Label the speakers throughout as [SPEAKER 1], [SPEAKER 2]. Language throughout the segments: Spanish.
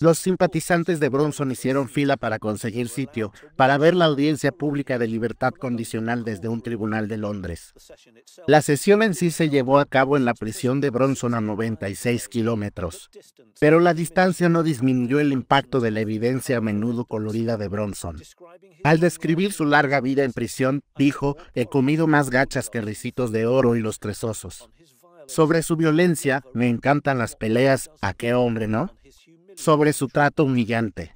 [SPEAKER 1] Los simpatizantes de Bronson hicieron fila para conseguir sitio, para ver la audiencia pública de libertad condicional desde un tribunal de Londres. La sesión en sí se llevó a cabo en la prisión de Bronson a 96 kilómetros, pero la distancia no disminuyó el impacto de la evidencia a menudo colorida de Bronson. Al describir su larga vida en prisión, dijo, he comido más gachas que ricitos de oro y los tres osos. Sobre su violencia, me encantan las peleas, ¿a ah, qué hombre no? sobre su trato humillante.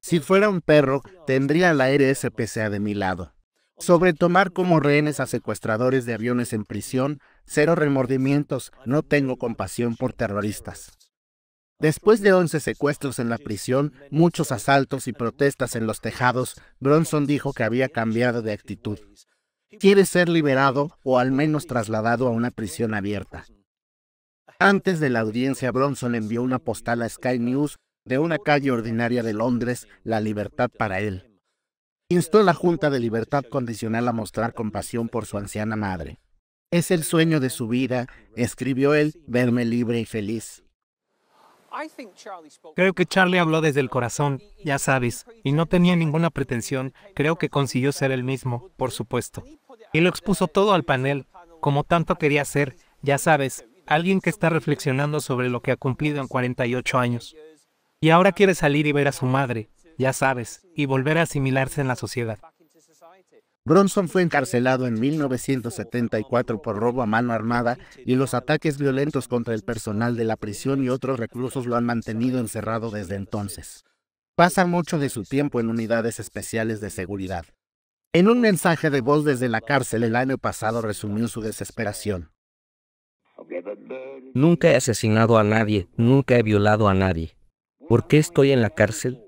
[SPEAKER 1] Si fuera un perro, tendría la RSPCA de mi lado. Sobre tomar como rehenes a secuestradores de aviones en prisión, cero remordimientos, no tengo compasión por terroristas. Después de 11 secuestros en la prisión, muchos asaltos y protestas en los tejados, Bronson dijo que había cambiado de actitud. Quiere ser liberado o al menos trasladado a una prisión abierta. Antes de la audiencia, Bronson envió una postal a Sky News de una calle ordinaria de Londres la libertad para él. Instó a la Junta de Libertad Condicional a mostrar compasión por su anciana madre. Es el sueño de su vida, escribió él, verme libre y feliz.
[SPEAKER 2] Creo que Charlie habló desde el corazón, ya sabes, y no tenía ninguna pretensión, creo que consiguió ser el mismo, por supuesto. Y lo expuso todo al panel, como tanto quería ser, ya sabes, alguien que está reflexionando sobre lo que ha cumplido en 48 años. Y ahora quiere salir y ver a su madre, ya sabes, y volver a asimilarse en la sociedad.
[SPEAKER 1] Bronson fue encarcelado en 1974 por robo a mano armada y los ataques violentos contra el personal de la prisión y otros reclusos lo han mantenido encerrado desde entonces. Pasa mucho de su tiempo en unidades especiales de seguridad. En un mensaje de voz desde la cárcel el año pasado resumió su desesperación.
[SPEAKER 2] Nunca he asesinado a nadie, nunca he violado a nadie. ¿Por qué estoy en la cárcel?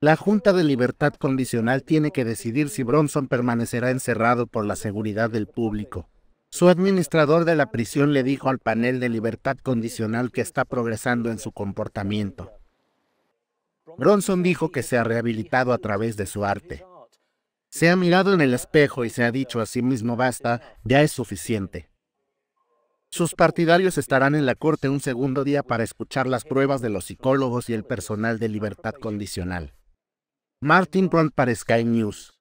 [SPEAKER 1] La Junta de Libertad Condicional tiene que decidir si Bronson permanecerá encerrado por la seguridad del público. Su administrador de la prisión le dijo al panel de libertad condicional que está progresando en su comportamiento. Bronson dijo que se ha rehabilitado a través de su arte. Se ha mirado en el espejo y se ha dicho a sí mismo basta, ya es suficiente. Sus partidarios estarán en la corte un segundo día para escuchar las pruebas de los psicólogos y el personal de libertad condicional. Martin Brunt para Sky News.